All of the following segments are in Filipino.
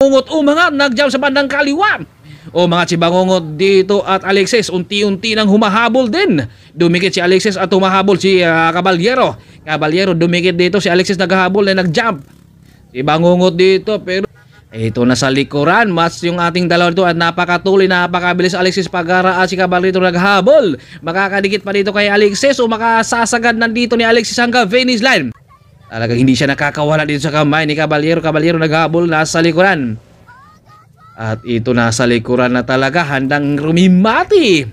Bangungot o oh, mga nagjam sa bandang kaliwa. O oh, mga Bangungot dito at Alexis, unti-unti nang humahabol din. Dumikit si Alexis at humahabol si uh, Caballero. Caballero dumikit dito, si Alexis naghahabol na nagjump. Si Bangungot dito pero ito na sa likuran, mas yung ating dalawa dito at napakatuloy, napakabilis Alexis Pagara at si Caballero naghahabol. Makakadikit pa dito kay Alexis o makasasagad nandito ni Alexis hanggang Venice line. Talagang hindi siya nakakawala dito sa kamay ni Caballero. Caballero naghabol na sa likuran. At ito na sa likuran na talaga handang rumimati.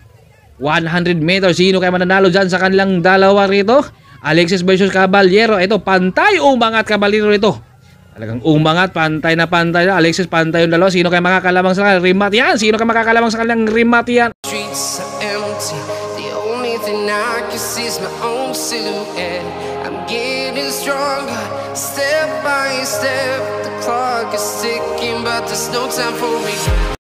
100 meters. Sino kaya mananalo dyan sa kanilang dalawa rito? Alexis versus Caballero. Ito, pantay umangat Caballero rito. Talagang umangat, pantay na pantay na. Alexis, pantay yung dalawa. Sino kaya makakalamang sa kanilang rimat yan? Sino kaya makakalamang sa kanilang rimat yan? Streets are empty. The only thing I can see is my own silhouette. stronger, step by step. The clock is ticking, but there's no time for me.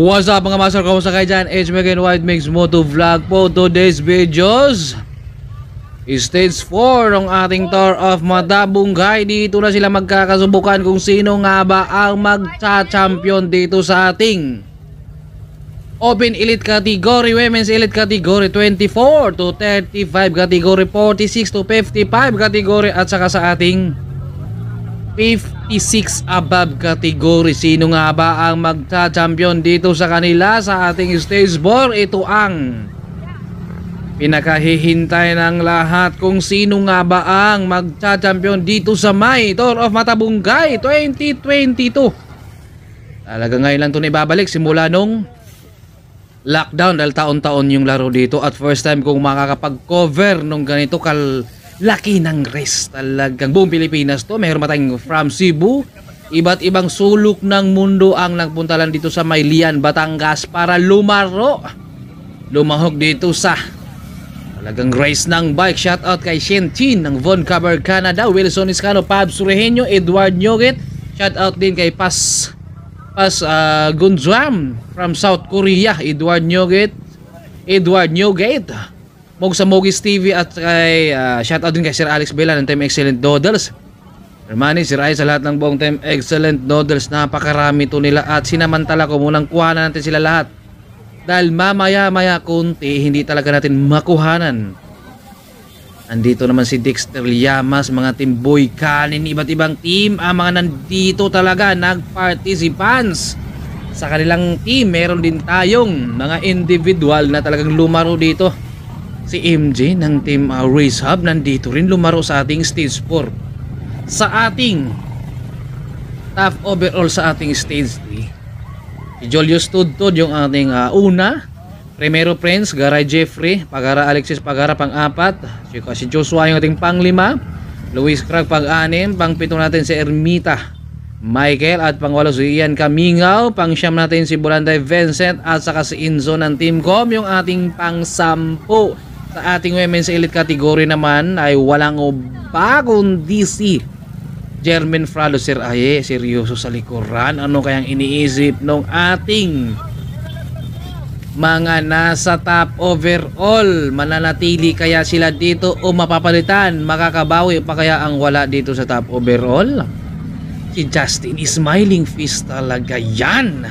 What's up mga master, kamusta kayo dyan? H. Megan White Mix Moto Vlog po Today's videos Stage 4 ng ating Tour of Matabunggay Dito na sila magkakasubukan kung sino nga ba ang magcha-champion dito sa ating Open Elite Category, Women's Elite Category 24 to 35 Category 46 to 55 Category at saka sa ating 56 above category. Sino nga ba ang magta-champion dito sa kanila sa ating stage 4? Ito ang pinakahihintay ng lahat kung sino nga ba ang magta-champion dito sa May Tour of Matabunggay 2022. Talaga ngayon lang ito ibabalik simula nung lockdown dahil taon-taon yung laro dito at first time kung makakapag-cover nung ganito kal laki ng risk talagang buong Pilipinas to meron matayong from Cebu iba't ibang sulok ng mundo ang nagpuntalan dito sa Maylian Batangas para lumaro lumahok dito sa talagang race ng bike shout out kay Shen Chin ng Von Cover Canada Wilson Iscano Pab Surehenyo Edward Nyoget shout out din kay Pas Pas uh, ah, Gunjwam from South Korea Edward Nyoget Edward Nyoget Mog sa Mogis TV at kay uh, ah, out din kay Sir Alex Bela ng Team Excellent Noodles. Hermani, Sir Ay, sa lahat ng buong Team Excellent Noodles. Napakarami to nila at sinamantala ko munang kuhanan natin sila lahat. Dahil mamaya-maya kunti, hindi talaga natin makuhanan. Nandito naman si Dexter Llamas, mga Team Boy Kanin, iba't ibang team. Ang ah, mga nandito talaga, nag-participants sa kanilang team. Meron din tayong mga individual na talagang lumaro dito si MJ ng team uh, Race Hub nandito rin lumaro sa ating stage 4 sa ating top overall sa ating stage 3 si Julius Tudtod yung ating uh, una Primero Prince, Garay Jeffrey, Pagara Alexis Pagara pang-apat, si Joshua yung ating pang-lima, Luis Craig pang-anim, pang-pito natin si Ermita Michael at pang walo si Ian Kamingaw, pang-siyam natin si Bulanday Vincent at saka si Inzo ng Team Com, yung ating pang-sampu. Sa ating women's elite category naman ay walang uba kundi si Jermaine Fralo Sir Aye, seryoso sa likuran. Ano kayang iniisip ng ating mga nasa top overall? Mananatili kaya sila dito o mapapalitan? Makakabawi pa kaya ang wala dito sa top overall? Si Justin Smiling Fist talaga yan.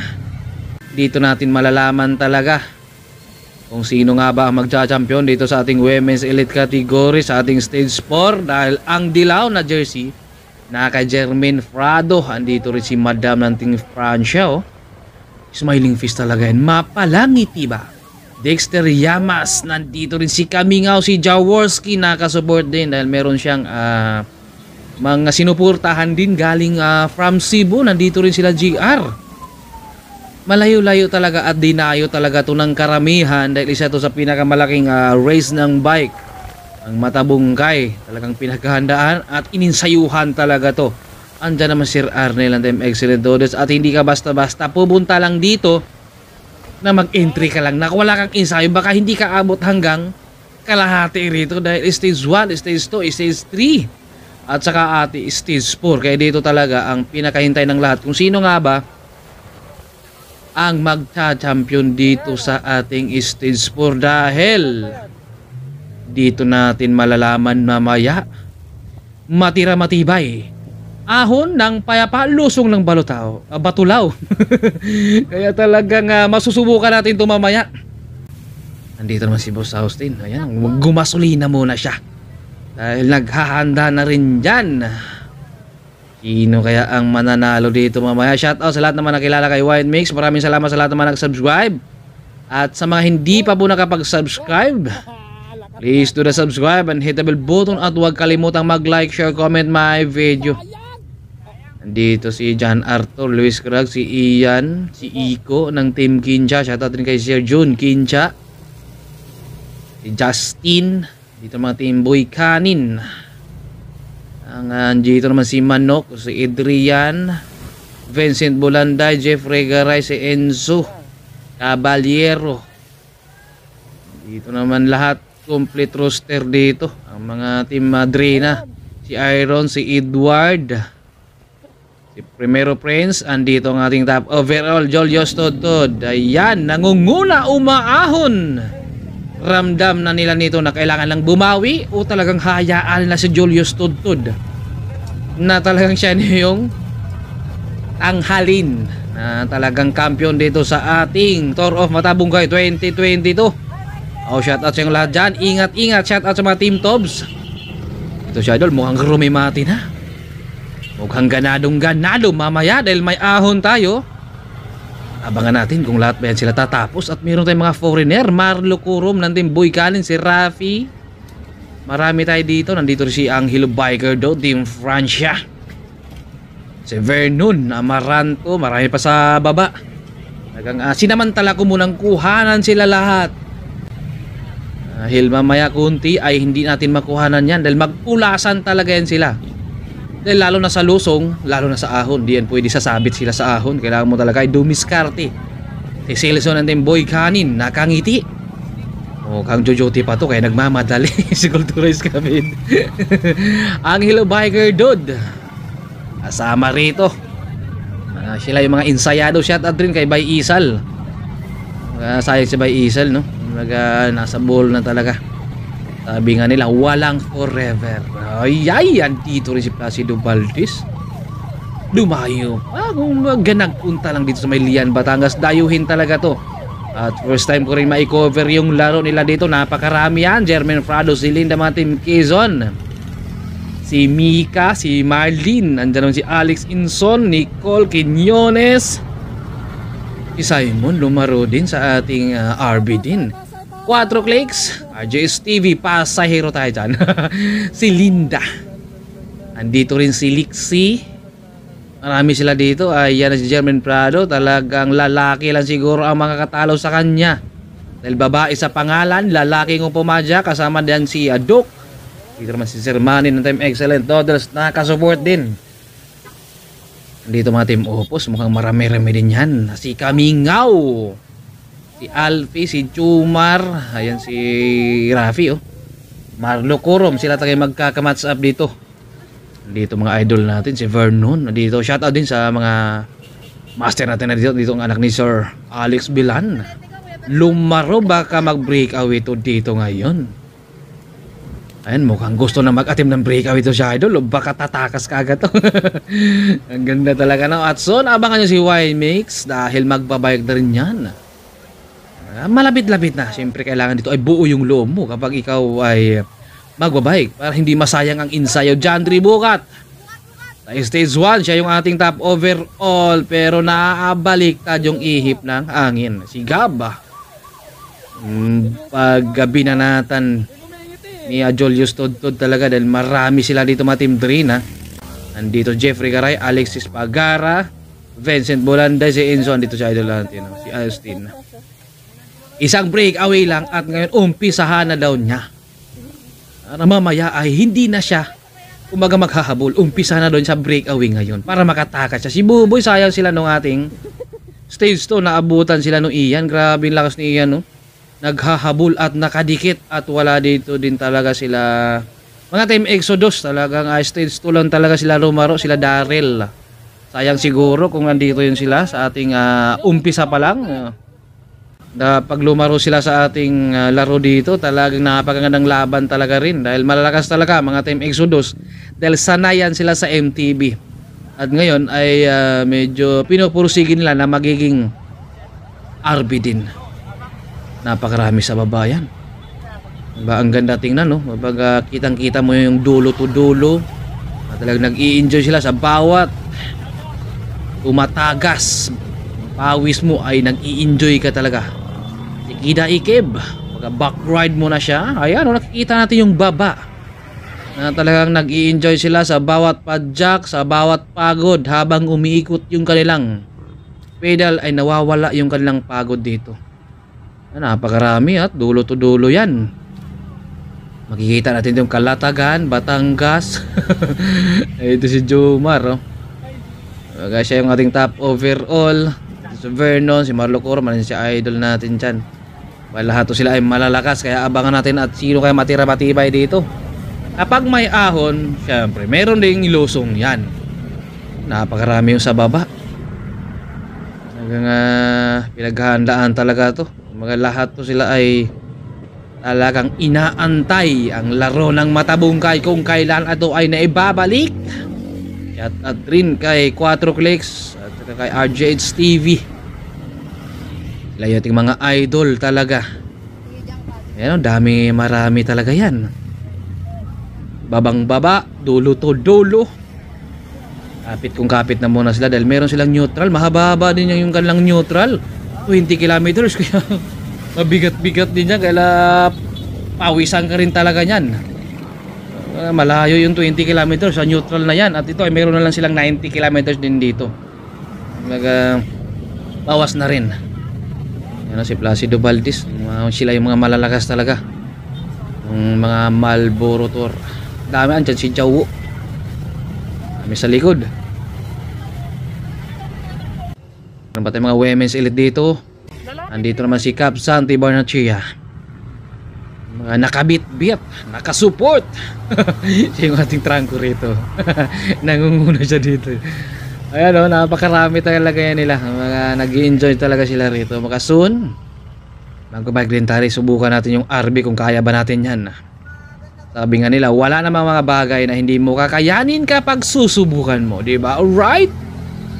Dito natin malalaman talaga kung sino nga ba ang magcha-champion dito sa ating women's elite category sa ating stage 4 dahil ang dilaw na jersey na kay Jermaine Frado andito rin si Madam ng Ting Francia oh. smiling face talaga yan mapalangiti ba Dexter Yamas nandito rin si Kamingaw si Jaworski nakasupport din dahil meron siyang uh, mga sinuportahan din galing uh, from Cebu nandito rin sila GR malayo-layo talaga at dinayo talaga to ng karamihan dahil isa to sa pinakamalaking uh, race ng bike ang matabungkay talagang pinaghahandaan at ininsayuhan talaga to andyan naman Sir Arnel and them excellent orders at hindi ka basta-basta pupunta lang dito na mag-entry ka lang na wala kang insayo baka hindi ka abot hanggang kalahati rito dahil stage 1, stage 2, stage 3 at saka ati stage 4 kaya dito talaga ang pinakahintay ng lahat kung sino nga ba ang magcha-champion dito sa ating stage 4 dahil dito natin malalaman mamaya matira matibay ahon ng payapa lusong ng balutao uh, ah, batulaw kaya talagang uh, masusubukan natin ito mamaya nandito naman si Boss Austin ayan gumasolina muna siya dahil naghahanda na rin diyan Sino kaya ang mananalo dito mamaya? Shout out sa lahat naman nakilala kay Wine Mix. Maraming salamat sa lahat naman nag-subscribe. At sa mga hindi pa po nakapag-subscribe, please do the subscribe and hit the bell button at huwag kalimutang mag-like, share, comment my video. Nandito si John Arthur, Luis Craig, si Ian, si Iko ng Team Kincha. Shout out din kay Sir June Kincha. Si Justin, dito mga Team Boy Kanin. Ang uh, ah, dito naman si Manok, si Adrian, Vincent Bulanday, Jeffrey Garay, si Enzo, Caballero. Dito naman lahat, complete roster dito. Ang mga team Madrina, si Iron, si Edward, si Primero Prince, andito ang ating top overall, Julius Todtod. Ayan, nangunguna, umaahon. Ramdam na nila nito na kailangan lang bumawi o talagang hayaan na si Julius Todtod na talagang siya yung ang halin na talagang kampiyon dito sa ating Tour of Matabungkay 2022 oh shout out sa yung lahat dyan ingat ingat shout out sa mga team tobs ito siya idol mukhang rumimati na mukhang ganadong ganado mamaya dahil may ahon tayo abangan natin kung lahat ba yan sila tatapos at meron tayong mga foreigner Marlo Kurum, Nandim Boy Kalin, si Rafi Marami tayo dito. Nandito si Angelo Biker do, Team Francia. Si Vernon, Amaranto, marami pa sa baba. Nagang uh, sinamantala ko munang kuhanan sila lahat. Dahil uh, mamaya kunti ay hindi natin makuhanan yan dahil magpulasan talaga yan sila. Dahil lalo na sa lusong, lalo na sa ahon, diyan pwede sasabit sila sa ahon. Kailangan mo talaga ay dumiskarte. Si Silson and Boy Kanin, nakangiti. Oh, kang duty pa to kaya nagmamadali si Culturize Kamin. ang Hello Biker Dod. Asama rito. Uh, sila yung mga insayado. shot out rin kay Bay Isal. Uh, sayang si Bay Isal, no? Talaga, nasa bowl na talaga. Sabi nga nila, walang forever. Ay, ay, andito rin si Placido Valdez. Lumayo pa. Ah, kung ganagpunta lang dito sa may Lian, Batangas, dayuhin talaga to at first time ko rin ma-cover yung laro nila dito. Napakarami yan. German Frado, si Linda team Quezon. Si Mika, si Marlene. Andyan si Alex Inson, Nicole Quinones. Si Simon lumaro din sa ating uh, ah, RB din. 4 clicks. RJS TV, pasahero tayo dyan. si Linda. Andito rin si Lixie. Marami sila dito. Ah, yan si German Prado. Talagang lalaki lang siguro ang makakatalo sa kanya. Dahil babae sa pangalan, lalaki kong pumadya. Kasama din si Adok. Dito naman si Sir Manny ng Team Excellent Toddles. Nakasupport din. Dito mga Team Opus. Mukhang marami-rami din yan. Si Kamingaw. Si Alfie, si Chumar. Ayan si Rafi oh. Marlo Kurom. Sila tagay magkakamatch up dito dito mga idol natin si Vernon dito shout out din sa mga master natin na dito dito ang anak ni Sir Alex Bilan lumaro baka mag breakaway to dito ngayon ayun mukhang gusto na mag-atim ng breakaway to siya idol baka tatakas ka agad to ang ganda talaga no at soon abangan nyo si Y-Mix dahil magbabayag na rin yan ah, malapit-lapit na siyempre kailangan dito ay buo yung loob mo kapag ikaw ay magbabike para hindi masayang ang insayo. Jandri Bukat. Sa stage 1, siya yung ating top overall pero naabaliktad yung ihip ng angin. Si Gaba. Mm, paggabi na natan ni Julius Todtod talaga dahil marami sila dito mga team 3 na Nandito Jeffrey Garay, Alexis Pagara, Vincent Bolanda, si Enzo, dito si Idol natin, si Austin. Isang break away lang at ngayon umpisahan na daw niya na mamaya ay hindi na siya kumaga maghahabol. Umpisa na doon sa breakaway ngayon para makatakas siya. Si Buboy, sayang sila nung ating stage 2. Naabutan sila nung Ian. Grabe yung lakas ni Ian, no? Oh. Naghahabol at nakadikit at wala dito din talaga sila. Mga time exodus talagang uh, stage 2 lang talaga sila lumaro. Sila Daryl. Sayang siguro kung nandito yun sila sa ating uh, umpisa pa lang. Uh, na pag lumaro sila sa ating uh, laro dito, talagang napakagandang laban talaga rin dahil malalakas talaga mga Team Exodus dahil sanayan sila sa MTB. At ngayon ay uh, medyo pinupursigin nila na magiging RB din. Napakarami sa babayan. Ba diba? ang ganda tingnan no. Kapag uh, kitang-kita mo yung dulo to dulo. At talagang nag-i-enjoy sila sa bawat umatagas. Pawis mo ay nag-i-enjoy ka talaga Ida Ikeb Baga back ride muna siya ayan o oh, nakikita natin yung baba na talagang nag enjoy sila sa bawat padjak sa bawat pagod habang umiikot yung kanilang pedal ay nawawala yung kanilang pagod dito napakarami at dulo to dulo yan makikita natin yung Kalatagan, Batangas ito si Jomar oh. Baga siya yung ating top overall si Vernon, si Marlo Corman si idol natin dyan Well, lahat sila ay malalakas kaya abangan natin at sino kaya matira matibay dito. Kapag may ahon, syempre meron ding ilusong yan. Napakarami yung sa baba. Hanggang uh, ah, pinaghahandaan talaga to. Mga lahat to sila ay talagang inaantay ang laro ng matabungkay kung kailan ito ay naibabalik. At, out rin kay 4 Clicks at kay RJH TV. Layoting mga idol talaga. Ayan, oh, dami marami talaga yan. Babang baba, dulo to dulo. Kapit kung kapit na muna sila dahil meron silang neutral. Mahaba-haba din yung kanilang neutral. 20 kilometers kaya mabigat-bigat din yan. Kaya pawisan ka rin talaga yan ah, malayo yung 20 kilometers sa neutral na yan at ito ay meron na lang silang 90 kilometers din dito talaga ah, bawas na rin yan si Placido Valdez. sila yung mga malalakas talaga. Yung mga Malboro Tour. Dami andyan si Jawo. Dami sa likod. Meron ano pa mga women's elite dito. Andito naman si Cap Santi Barnachia. Mga nakabit-bit, nakasupport. siya yung ating trangko rito. Nangunguna siya dito. Ayan o, oh, napakarami talaga yan nila. Mga nag enjoy talaga sila rito. Maka soon, magbabike din tayo. Subukan natin yung RB kung kaya ba natin yan. Sabi nga nila, wala namang mga bagay na hindi mo kakayanin kapag susubukan mo. ba? Diba? Alright?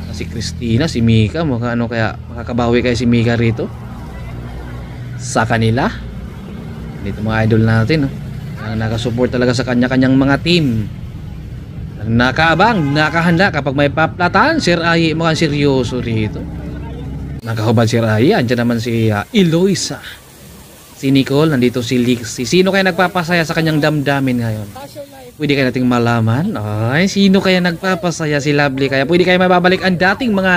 Ah, si Christina, si Mika, maka ano kaya, makakabawi kaya si Mika rito? Sa kanila? Dito mga idol natin. Oh. Ah, nakasupport talaga sa kanya-kanyang mga team. Nakaabang, nakahanda kapag may paplatan, Sir Ayi mukhang seryoso dito. Nakahubad Sir Ayi, andyan naman si uh, Eloisa. Si Nicole, nandito si Lixie. Sino kaya nagpapasaya sa kanyang damdamin ngayon? Pwede kaya nating malaman? Ay, sino kaya nagpapasaya si Lovely? Kaya pwede kaya mababalik ang dating mga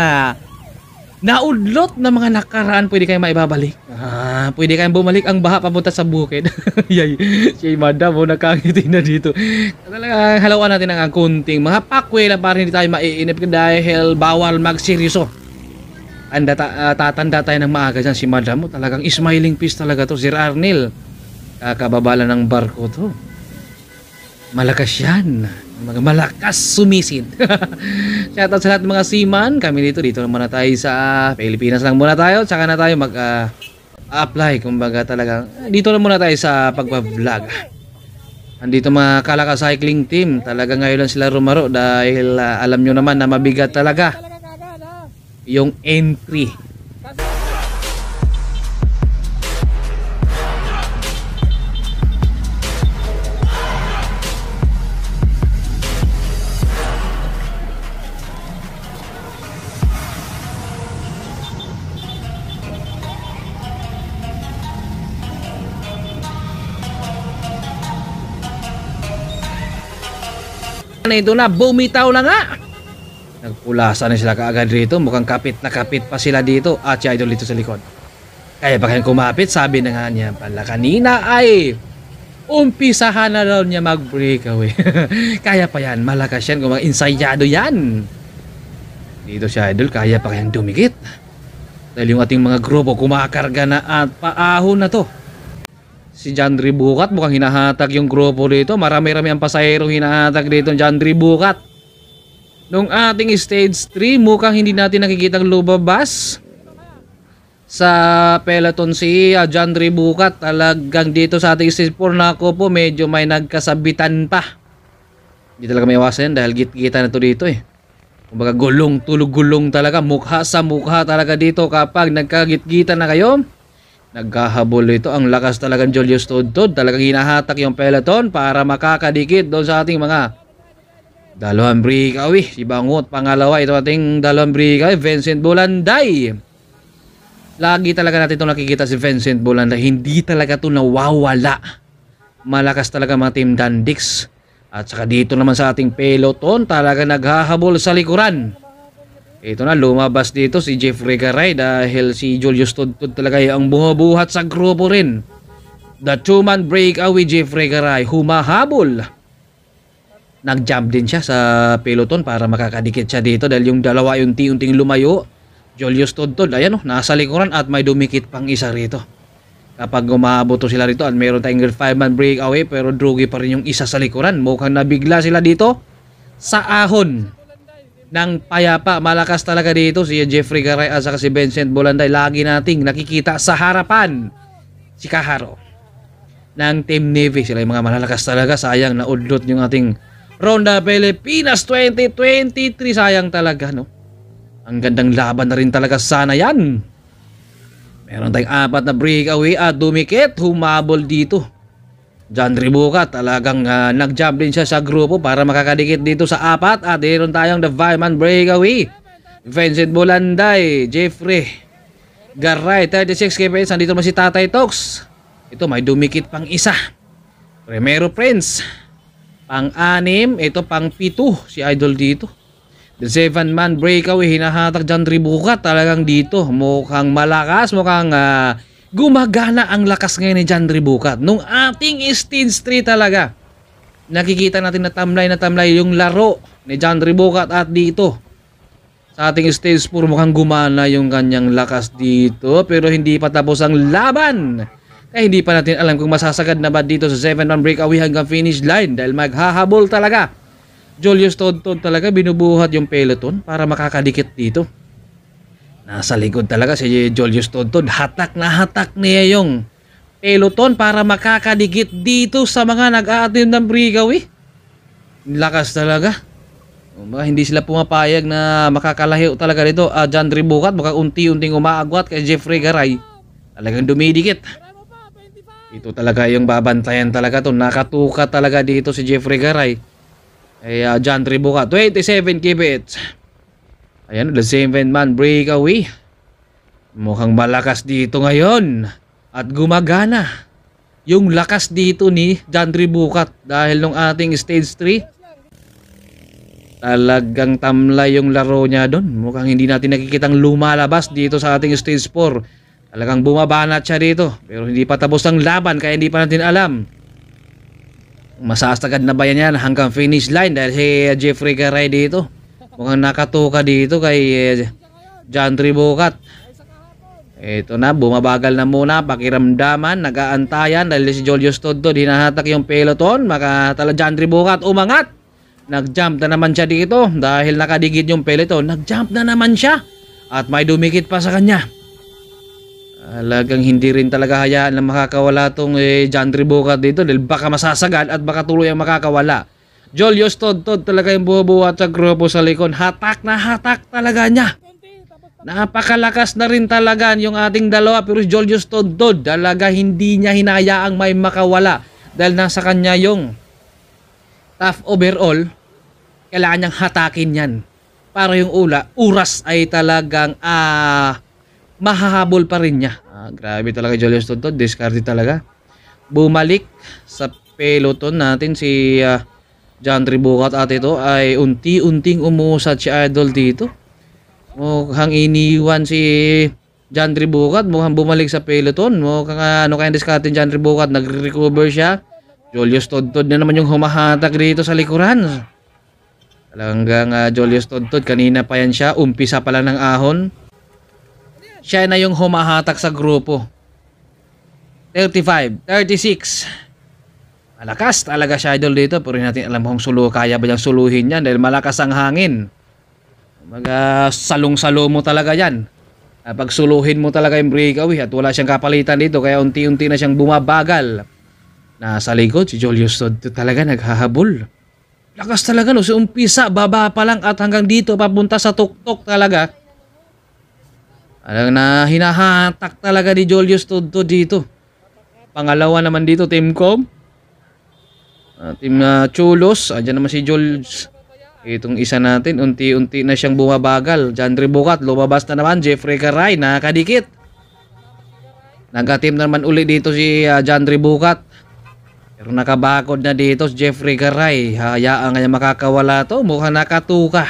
naudlot na mga nakaraan pwede kayong maibabalik. Ah, pwede kayong bumalik ang baha papunta sa bukid. Yay, si madam, oh, nakangiti na dito. talaga halawan natin ang, ang kunting mga pakwe para hindi tayo maiinip dahil bawal magseryoso. Ang data, uh, tatanda tayo ng maaga dyan si madam. Oh, talagang smiling face talaga to, Sir Arnil. Kakababala ng barko to. Malakas yan mga malakas sumisid. Shoutout sa lahat mga seaman. Kami dito, dito naman na tayo sa ah, Pilipinas lang muna tayo. Tsaka na tayo mag uh, apply. Kumbaga talaga, dito lang muna tayo sa pagpa-vlog. Andito mga Kalaka Cycling Team. Talaga ngayon lang sila rumaro dahil uh, alam nyo naman na mabigat talaga yung entry Nandito na, bumitaw na nga! Nagpulasan na sila kaagad rito. Mukhang kapit na kapit pa sila dito at si Idol dito sa likod. Kaya pa kayong kumapit, sabi na nga niya pala kanina ay umpisahan na daw niya mag-breakaway. kaya pa yan, malakas yan, kumang insayado yan. Dito si Idol, kaya pa kayang dumikit. Dahil yung ating mga grupo kumakarga na at paaho na to si Jandri Bukat mukhang hinahatag yung grupo dito. Marami-rami ang pasahero hinahatag dito Jandri Bukat. Nung ating stage 3, mukhang hindi natin nakikita ang lumabas sa peloton si ah, Jandri Bukat. Talagang dito sa ating stage 4 na ako po medyo may nagkasabitan pa. Hindi talaga may iwasan yan dahil git-gita na to dito eh. Kumbaga gulong, tulog-gulong talaga. Mukha sa mukha talaga dito kapag nagkagit-gita na kayo. Naghahabol ito. Ang lakas talaga ng Julius Tuntun. Talagang hinahatak yung peloton para makakadikit doon sa ating mga dalawang breakaway. Si Bangot, pangalawa. Ito ating dalawang breakaway. Vincent Bulanday. Lagi talaga natin itong nakikita si Vincent Bulanday. Hindi talaga ito nawawala. Malakas talaga mga Team Dandix. At saka dito naman sa ating peloton, talaga naghahabol sa likuran. Ito na, lumabas dito si Jeffrey Garay dahil si Julius Tudtud talaga ang bumubuhat sa grupo rin. The two-man breakaway Jeffrey Garay humahabol. Nag-jump din siya sa peloton para makakadikit siya dito dahil yung dalawa yung unting lumayo. Julius Tudtud, ayan oh, nasa likuran at may dumikit pang isa rito. Kapag umaboto sila rito at meron tayong 5-man breakaway pero drugi pa rin yung isa sa likuran. Mukhang nabigla sila dito sa ahon ng payapa. Malakas talaga dito si Jeffrey Garay at saka si Vincent Bolanday. Lagi nating nakikita sa harapan si Kaharo ng Team Navy. Sila yung mga malalakas talaga. Sayang na udlot yung ating Ronda Pilipinas 2023. Sayang talaga, no? Ang gandang laban na rin talaga sana yan. Meron tayong apat na breakaway at dumikit. Humabol dito John Tribuca talagang uh, nag-jump din siya sa grupo para makakadikit dito sa apat at meron tayong the five-man breakaway Vincent Bulanday Jeffrey Garay 36 KPS nandito naman si Tatay Tox ito may dumikit pang isa Remero Prince pang-anim ito pang-pito si Idol dito The seven man breakaway hinahatak John Tribuca talagang dito mukhang malakas mukhang uh, gumagana ang lakas ngayon ni John Ribucat. Nung ating Stinge Street talaga, nakikita natin na tamlay na tamlay yung laro ni John Ribucat at dito. Sa ating stage 4 mukhang gumana yung kanyang lakas dito pero hindi pa tapos ang laban. Kaya hindi pa natin alam kung masasagad na ba dito sa 7-1 breakaway hanggang finish line dahil maghahabol talaga. Julius Todd talaga binubuhat yung peloton para makakadikit dito. Nasa likod talaga si Julius Tontod. Hatak na hatak niya yung peloton para makakadikit dito sa mga nag a ng brigaw eh. Lakas talaga. Mga hindi sila pumapayag na makakalayo talaga dito. Uh, ah, John Dribukat mukhang unti-unting umaagwat kay Jeffrey Garay. Talagang dumidikit. Ito talaga yung babantayan talaga to. Nakatuka talaga dito si Jeffrey Garay. Eh, uh, John Dribukat, 27 kibits. Ayan, the same seven man breakaway. Mukhang malakas dito ngayon. At gumagana yung lakas dito ni John Bukat dahil nung ating stage 3 talagang tamla yung laro niya doon. Mukhang hindi natin nakikitang lumalabas dito sa ating stage 4. Talagang bumabanat siya dito. Pero hindi pa tapos ang laban kaya hindi pa natin alam. Masasagad na ba yan, yan hanggang finish line dahil si Jeffrey Garay dito. Mukhang nakatuka dito kay eh, John Tribukat. Ito na, bumabagal na muna, pakiramdaman, nagaantayan dahil si Julius Stoddo hinahatak yung peloton, makatala John Tribukat, umangat! Nag-jump na naman siya dito dahil nakadigid yung peloton, nag-jump na naman siya at may dumikit pa sa kanya. Alagang hindi rin talaga hayaan na makakawala tong eh, John Tribukat dito dahil baka masasagal at baka tuloy ang makakawala. Julius todd talaga yung bubuhat sa grupo sa likon. Hatak na hatak talaga niya. Napakalakas na rin talaga yung ating dalawa pero Julius todd talaga hindi niya hinayaang may makawala dahil nasa kanya yung tough overall. Kailangan niyang hatakin yan para yung ula, uras ay talagang ah, mahahabol pa rin niya. Ah, grabe talaga Julius Todd-Todd. talaga. Bumalik sa peloton natin si uh, John Tribucat at ito ay unti-unting umuusad si Idol dito. Mukhang iniwan si John Tribucat. Mukhang bumalik sa peloton. Mukhang ah, ano kayang diskarte ni John Tribucat. Nag-recover siya. Julius Todtod na naman yung humahatak dito sa likuran. Talagang uh, ah, Julius Todtod. Kanina pa yan siya. Umpisa pala ng ahon. Siya na yung humahatak sa grupo. 35, 36, Malakas talaga si Idol dito. Pero hindi natin alam kung sulu, kaya ba niyang suluhin yan dahil malakas ang hangin. Maga salong-salo mo talaga yan. Ah, pag suluhin mo talaga yung breakaway at wala siyang kapalitan dito kaya unti-unti na siyang bumabagal. Nasa likod si Julius Todd talaga naghahabol. Lakas talaga no, si umpisa, baba pa lang at hanggang dito papunta sa tuktok talaga. Alam na hinahatak talaga ni Julius Todd dito. Pangalawa naman dito, Team Com. Uh, team uh, Chulos, andyan naman si Jules. Itong isa natin, unti-unti na siyang bumabagal. Jandre Bukat, lumabas na naman. Jeffrey Garay, nakakadikit. Nag-team naman uli dito si uh, Jandre Bukat. Pero nakabakod na dito si Jeffrey Garay. Hayaan nga makakawala to. Mukhang nakatuka.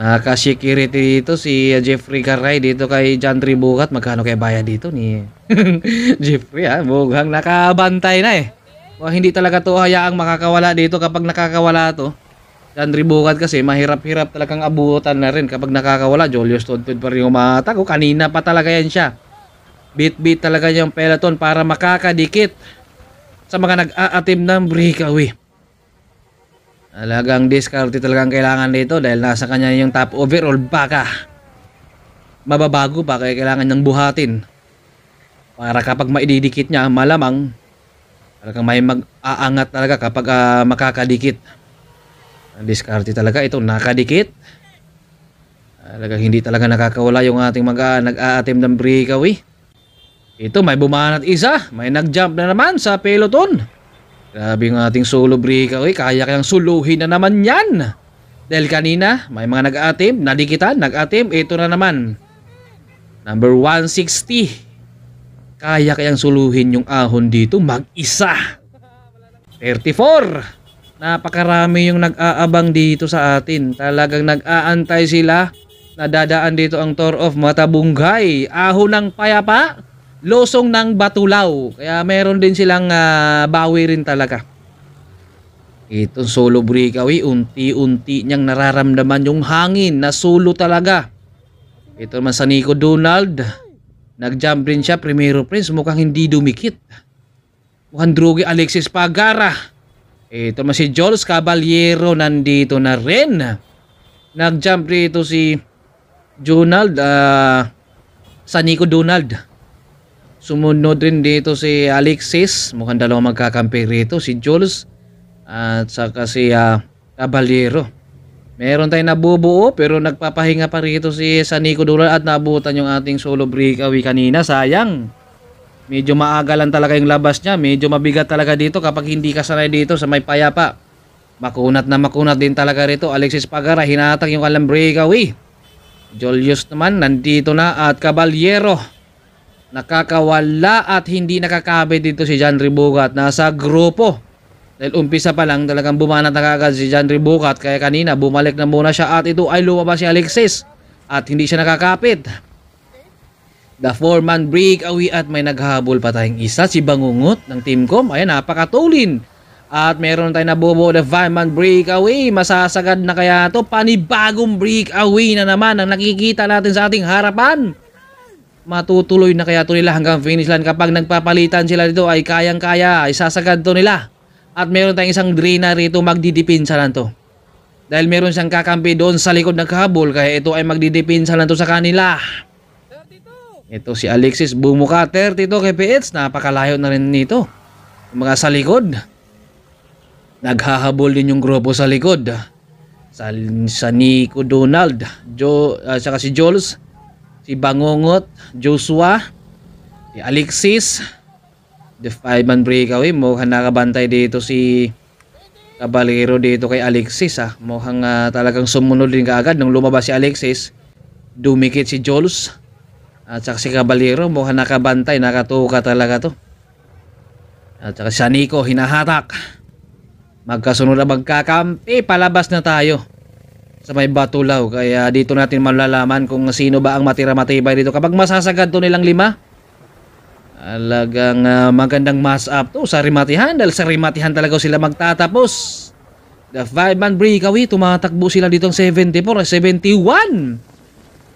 Naka-security dito si Jeffrey Garay dito kay Jandre Bukat. Magkano kay bayan dito ni Jeffrey ha? Mukhang nakabantay na eh. O, hindi talaga to hayaang makakawala dito kapag nakakawala to. Dan Ribugan kasi mahirap-hirap talagang abutan na rin kapag nakakawala. Jolio Stunted pa rin umatag. O, kanina pa talaga yan siya. Beat-beat talaga yung peloton para makakadikit sa mga nag-aatim ng breakaway. Talagang discarte talagang kailangan dito dahil nasa kanya yung top overall baka mababago pa kaya kailangan niyang buhatin para kapag maididikit niya malamang Talagang may mag-aangat talaga kapag uh, makakadikit. Diskarte talaga ito, nakadikit. Talaga hindi talaga nakakawala yung ating mga uh, nag-aatim ng breakaway. Ito, may bumanat isa. May nag-jump na naman sa peloton. Grabe yung ating solo breakaway. eh. Kaya kayang suluhin na naman yan. Dahil kanina, may mga nag-aatim, nadikitan, nag-aatim. Ito na naman. Number 160. Kaya kayang suluhin yung ahon dito mag-isa. 34. Napakarami yung nag-aabang dito sa atin. Talagang nag-aantay sila. Nadadaan dito ang tour of Matabunggay. Ahon ng payapa, losong ng batulaw. Kaya meron din silang uh, bawi rin talaga. Itong solo breakaw, unti-unti niyang nararamdaman yung hangin na solo talaga. Ito naman sa Nico Donald. Nag-jump rin siya, primero prince, mukhang hindi dumikit. Mukhang drugi Alexis Pagara. Ito naman si Jules Caballero nandito na rin. Nag-jump rito si Donald, uh, ah, Sanico Donald. Sumunod rin dito si Alexis. Mukhang dalawang magkakampi rito. Si Jules at saka si uh, Caballero. Meron tayong nabubuo pero nagpapahinga pa rito si Sanico Dural at nabutan yung ating solo breakaway kanina. Sayang. Medyo maaga lang talaga yung labas niya. Medyo mabigat talaga dito kapag hindi ka sanay dito sa may payapa. Makunat na makunat din talaga rito. Alexis Pagara hinatag yung alam breakaway. Julius naman nandito na at Caballero. Nakakawala at hindi nakakabe dito si John at Nasa grupo dahil umpisa pa lang talagang bumanat na kagad si John Ribukat kaya kanina bumalik na muna siya at ito ay lumabas si Alexis at hindi siya nakakapit. The four-man break away at may naghahabol pa tayong isa si Bangungot ng team com. Ayan napakatulin. At meron tayong nabobo the five-man break away. Masasagad na kaya to panibagong break away na naman ang nakikita natin sa ating harapan. Matutuloy na kaya to nila hanggang finish line kapag nagpapalitan sila dito ay kayang-kaya. Isasagad to nila. At meron tayong isang Drina rito magdidipinsa lang to. Dahil meron siyang kakampi doon sa likod ng kahabol kaya ito ay magdidipinsa lang to sa kanila. 32. Ito si Alexis bumuka 32 kph. Napakalayo na rin nito. Yung mga sa likod. Naghahabol din yung grupo sa likod. Sa, sa Nico Donald, jo, uh, saka si Jules, si Bangongot, Joshua, si Alexis, the 5 man breakaway mo nakabantay dito si Caballero dito kay Alexis ah. Mukhang uh, talagang sumunod din kaagad nung lumabas si Alexis. Dumikit si Jolos. At saka si Caballero mukhang nakabantay, nakatuka talaga to. At saka si Nico hinahatak. Magkasunod na magkakampi, palabas na tayo sa may batulaw. Kaya dito natin malalaman kung sino ba ang matira matibay dito. Kapag masasagad to nilang lima, Alagang uh, ah, magandang mass up to sa rimatihan dahil sa rimatihan talaga sila magtatapos. The 5-man breakaway, tumatakbo sila dito ang 74 71. Eh,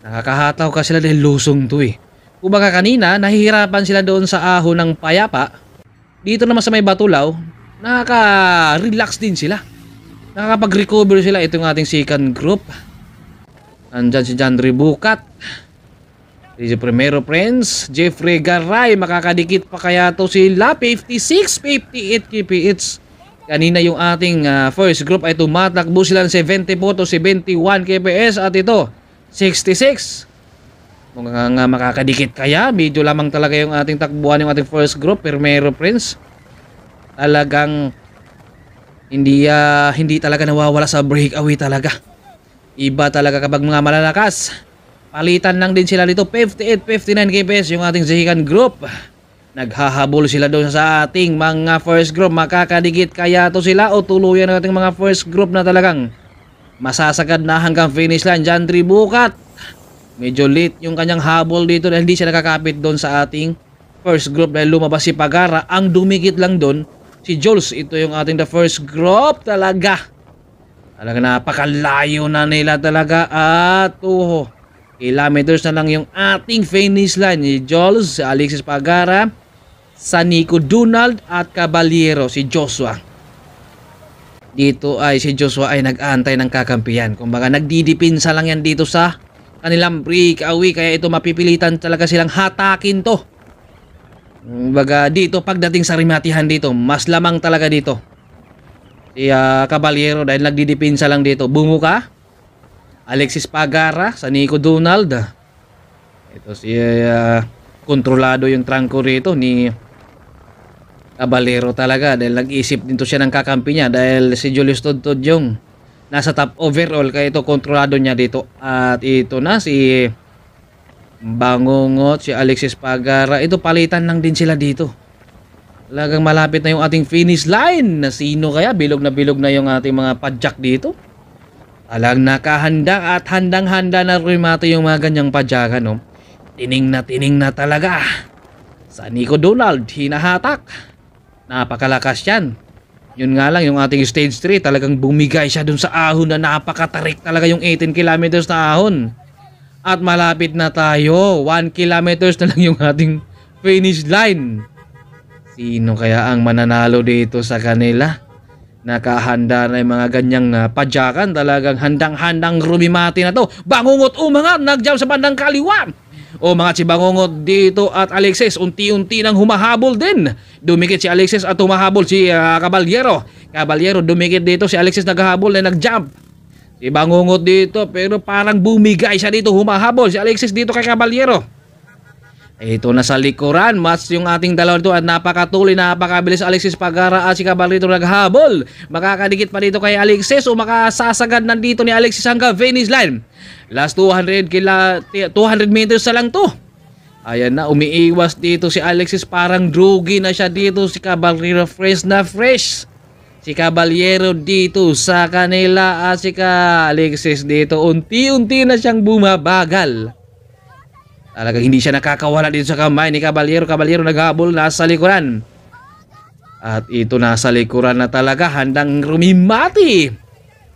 Nakakahataw ka sila dahil lusong to eh. Kumbaga kanina, nahihirapan sila doon sa aho ng payapa. Dito naman sa may batulaw, nakaka-relax din sila. Nakakapag-recover sila. itong ating second group. Andyan si John Ribukat. Si Primero Prince, Jeffrey Garay, makakadikit pa kaya to si La 56, 58 KPH. Kanina yung ating uh, first group ay tumatakbo sila ng 74 to 71 KPS at ito, 66. Mukhang uh, makakadikit kaya, medyo lamang talaga yung ating takbuhan yung ating first group, Primero Prince. Talagang hindi uh, hindi talaga nawawala sa breakaway talaga. Iba talaga kapag mga malalakas. Palitan lang din sila dito 58-59 KPS yung ating Zehikan Group. Naghahabol sila doon sa ating mga first group. Makakadigit kaya to sila o tuluyan ng ating mga first group na talagang masasagad na hanggang finish line. Jan Tribukat. Medyo late yung kanyang habol dito dahil hindi siya nakakapit doon sa ating first group dahil lumabas si Pagara. Ang dumikit lang doon si Jules. Ito yung ating the first group talaga. Talaga napakalayo na nila talaga at uho. Oh, kilometers na lang yung ating finish line. ni Jols, Alexis Pagara, sa Nico Donald at Caballero, si Joshua. Dito ay si Joshua ay nag-aantay ng kakampiyan. Kumbaga nagdidipinsa lang yan dito sa kanilang breakaway kaya ito mapipilitan talaga silang hatakin to. Kumbaga dito pagdating sa rimatihan dito, mas lamang talaga dito. Si uh, Caballero dahil nagdidipinsa lang dito. Bumuka. ka? Alexis Pagara sa Nico Donald. Ito si uh, kontrolado yung trangko rito ni Caballero talaga dahil nag-isip din to siya ng kakampi niya dahil si Julius Todtod yung nasa top overall kaya ito kontrolado niya dito at ito na si Bangungot, si Alexis Pagara ito palitan lang din sila dito talagang malapit na yung ating finish line na sino kaya bilog na bilog na yung ating mga padjak dito Alang nakahanda at handang-handa na remate yung mga ganyang padyakan, no? Tining na tining na talaga. Sa Nico Donald, hinahatak. Napakalakas yan. Yun nga lang, yung ating stage 3, talagang bumigay siya dun sa ahon na napakatarik talaga yung 18 kilometers na ahon. At malapit na tayo, 1 kilometers na lang yung ating finish line. Sino kaya ang mananalo dito sa kanila? Nakahanda na yung mga ganyang uh, padyakan. Talagang handang-handang rumimati na to. Bangungot umangat, oh, nagjam sa bandang kaliwa. O oh, mga bangungot dito at Alexis, unti-unti nang humahabol din. Dumikit si Alexis at humahabol si uh, Caballero. Caballero dumikit dito, si Alexis naghahabol na nag-jump. Si Bangungot dito pero parang bumigay siya dito, humahabol si Alexis dito kay Caballero. Ito na sa likuran, mas yung ating dalawa nito at napakatuloy, napakabilis Alexis Pagara at si Cabalito naghabol. Makakadikit pa dito kay Alexis o makasasagad nandito ni Alexis hanggang finish line. Last 200, kila, 200 meters na lang to. Ayan na, umiiwas dito si Alexis. Parang drugi na siya dito. Si Caballero fresh na fresh. Si Caballero dito sa kanila at si Alexis dito. Unti-unti na siyang bumabagal. Talagang hindi siya nakakawala dito sa kamay ni Caballero. Caballero naghabol na sa likuran. At ito nasa likuran na talaga. Handang rumimati.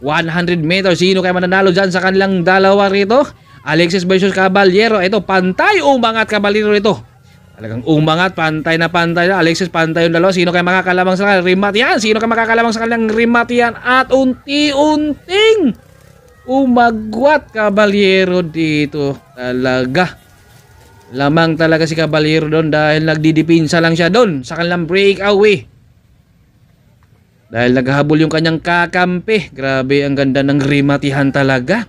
100 meters. Sino kaya mananalo dyan sa kanilang dalawa rito? Alexis versus Caballero. Ito, pantay umangat Caballero rito. Talagang umangat. Pantay na pantay na. Alexis pantay yung dalawa. Sino kaya makakalamang sa kanilang remat yan? Sino kaya makakalamang sa kanilang remat yan? At unti-unting umagwat Caballero dito. Talaga lamang talaga si Caballero doon dahil nagdidipinsa lang siya doon sa kanilang breakaway. Dahil naghahabol yung kanyang kakampi. Grabe, ang ganda ng rimatihan talaga.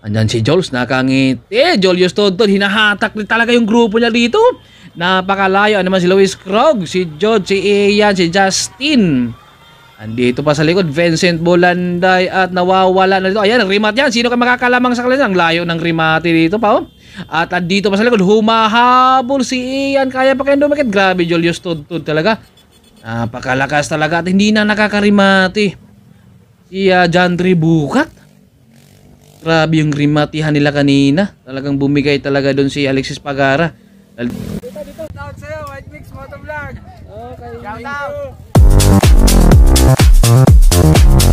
Andyan si Jules, nakangit. Eh, Julius Tonton, hinahatak din talaga yung grupo niya dito. Napakalayo. Ano naman si Luis Krog, si George, si Ian, si Justin. Andito pa sa likod, Vincent Bolanday at nawawala na dito. Ayan, ang yan. Sino ka makakalamang sa kanila? Ang layo ng remate dito pa, oh. At andito pa sa likod, humahabol si Ian. Kaya pa kayong dumikit. Grabe, Julius Tudtud talaga. Napakalakas talaga at hindi na nakakarimati. Si uh, ah, John Tribukat. Grabe yung rimatihan nila kanina. Talagang bumigay talaga doon si Alexis Pagara. Dito, dito. Shout sa'yo, White Mix Motovlog. Okay. Shout out.